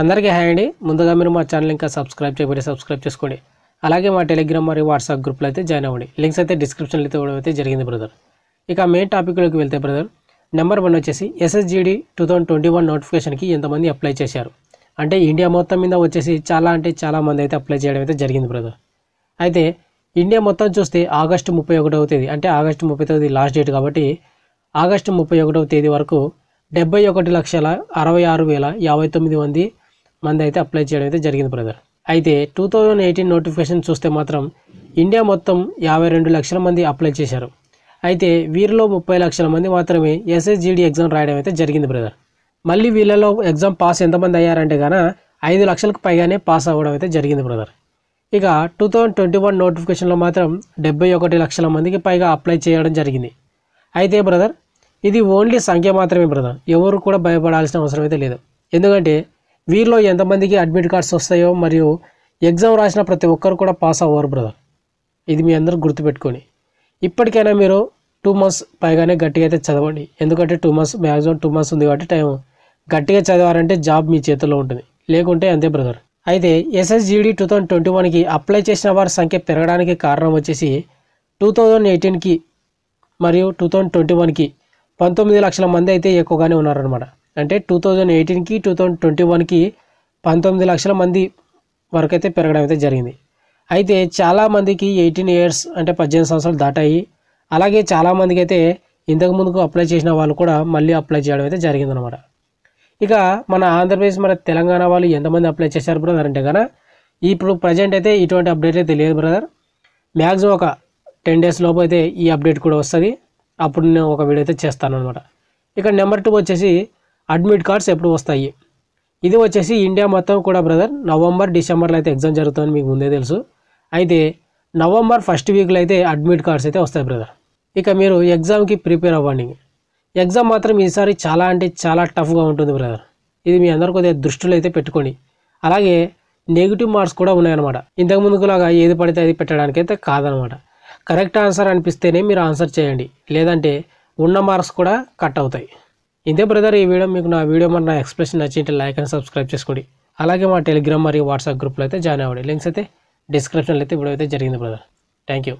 అందరికీ హాయ్ అండి ముందుగా మీరు మా ఛానల్ ఇంకా సబ్స్క్రైబ్ చేయబడి సబ్స్క్రైబ్ చేసుకోండి అలాగే మా టెలిగ్రామ్ మరియు వాట్సాప్ గ్రూప్లో అయితే జాయిన్ అవ్వండి లింక్స్ అయితే డిస్క్రిప్షన్లో అయితే ఇవ్వడం అయితే జరిగింది బ్రదర్ ఇక మెయిన్ టాపిక్లోకి వెళ్తే బ్రదర్ నెంబర్ వన్ వచ్చేసి SSGD two thousand twenty one నోటిఫికేషన్కి ఎంతమంది అప్లై చేశారు అంటే ఇండియా మొత్తం మీద వచ్చేసి చాలా అంటే చాలా మంది అయితే అప్లై చేయడం అయితే జరిగింది బ్రదర్ అయితే ఇండియా మొత్తం చూస్తే ఆగస్టు ముప్పై ఒకటవ తేదీ అంటే ఆగస్టు ముప్పై తొమ్మిది లాస్ట్ డేట్ కాబట్టి ఆగస్టు ముప్పై ఒకటవ తేదీ వరకు డెబ్బై ఒకటి లక్షల అరవై ఆరు వేల యాభై తొమ్మిది మంది మంది అయితే అప్లై చేయడం అయితే జరిగింది బ్రదర్ అయితే టూ థౌజండ్ ఎయిటీన్ నోటిఫికేషన్ చూస్తే మాత్రం ఇండియా మొత్తం యాభై రెండు లక్షల మంది అప్లై చేశారు అయితే వీరిలో ముప్పై లక్షల మంది మాత్రమే ఎస్ఎస్జిడి ఎగ్జామ్ రాయడం అయితే జరిగింది బ్రదర్ మళ్ళీ వీళ్ళలో ఎగ్జామ్ పాస్ ఎంతమంది అయ్యారంటే కానీ ఐదు లక్షలకు పైగానే పాస్ అవ్వడం అయితే జరిగింది బ్రదర్ ఇక టూ థౌజండ్ ట్వంటీ వన్ నోటిఫికేషన్లో మాత్రం డెబ్బై ఒకటి లక్షల మందికి పైగా అప్లై చేయడం జరిగింది అయితే బ్రదర్ ఇది ఓన్లీ సంఖ్య మాత్రమే బ్రదర్ ఎవరు కూడా భయపడాల్సిన అవసరం అయితే లేదు ఎందుకంటే వీరిలో ఎంతమందికి అడ్మిట్ కార్డ్స్ వస్తాయో మరియు ఎగ్జామ్ రాసిన ప్రతి ఒక్కరు కూడా పాస్ అవ్వరు బ్రదర్ ఇది మీ అందరూ గుర్తుపెట్టుకొని ఇప్పటికైనా మీరు టూ మంత్స్ పైగానే గట్టిగా అయితే చదవండి ఎందుకంటే two months maximum two months ఉంది కాబట్టి టైం గట్టిగా చదివారంటే జాబ్ మీ చేతుల్లో ఉంటుంది లేకుంటే అంతే బ్రదర్ అయితే ఎస్ఎస్జిడి టూ థౌజండ్ ట్వంటీ వన్కి అప్లై చేసిన వారి సంఖ్య పెరగడానికి కారణం వచ్చేసి టూ థౌజండ్ ఎయిటీన్కి మరియు టూ థౌజండ్ ట్వంటీ వన్కి పంతొమ్మిది లక్షల మంది అయితే ఎక్కువగానే ఉన్నారనమాట అంటే టూ థౌజండ్ ఎయిటీన్కి టూ థౌజండ్ ట్వంటీ వన్కి పంతొమ్మిది లక్షల మంది వరకు అయితే పెరగడం అయితే జరిగింది అయితే చాలామందికి ఎయిటీన్ ఇయర్స్ అంటే పద్దెనిమిది సంవత్సరాలు దాటాయి అలాగే చాలామందికి అయితే ఇంతకు ముందుకు అప్లై చేసిన వాళ్ళు కూడా మళ్ళీ అప్లై చేయడం అయితే జరిగిందనమాట ఇక మన ఆంధ్రప్రదేశ్ మన తెలంగాణ వాళ్ళు ఎంతమంది అప్లై చేశారు బ్రదర్ అంటే కదా ఇప్పుడు ప్రజెంట్ అయితే ఇటువంటి అప్డేట్ అయితే తెలియదు బ్రదర్ మ్యాక్సిమం ఒక టెన్ డేస్ లోపు అయితే ఈ అప్డేట్ కూడా వస్తుంది అప్పుడు నేను ఒక వీడియో అయితే చేస్తాను అనమాట ఇక నెంబర్ టూ వచ్చేసి అడ్మిట్ కార్డ్స్ ఎప్పుడు వస్తాయి ఇది వచ్చేసి ఇండియా మొత్తం కూడా బ్రదర్ నవంబర్ డిసెంబర్లో అయితే ఎగ్జామ్ జరుగుతుందని మీకు ముందే తెలుసు అయితే నవంబర్ ఫస్ట్ వీక్లో అయితే అడ్మిట్ కార్డ్స్ అయితే వస్తాయి బ్రదర్ ఇక మీరు ఎగ్జామ్కి ప్రిపేర్ అవ్వండి ఎగ్జామ్ మాత్రం ఈసారి చాలా అంటే చాలా టఫ్గా ఉంటుంది బ్రదర్ ఇది మీ అందరు కొద్దిగా దృష్టిలో అయితే పెట్టుకోండి అలాగే నెగిటివ్ మార్క్స్ కూడా ఉన్నాయన్నమాట ఇంతకు ముందుకులాగా ఏది పడితే అది పెట్టడానికి అయితే కాదనమాట కరెక్ట్ ఆన్సర్ అనిపిస్తేనే మీరు ఆన్సర్ చేయండి లేదంటే ఉన్న మార్క్స్ కూడా కట్ అవుతాయి ఇంతే బ్రదర్ ఈ వీడియో మీకు నా వీడియో మరి నా ఎక్స్ప్రెషన్ నచ్చింటే లైక్ అండ్ సబ్స్క్రైబ్ చేసుకోండి అలాగే మా టెలిగ్రామ్ మరియు వాట్సాప్ గ్రూప్లో అయితే జాయిన్ అవ్వండి లింక్స్ అయితే డిస్క్రిప్షన్లో అయితే ఇప్పుడు అయితే జరిగింది బ్రదర్ థ్యాంక్ యూ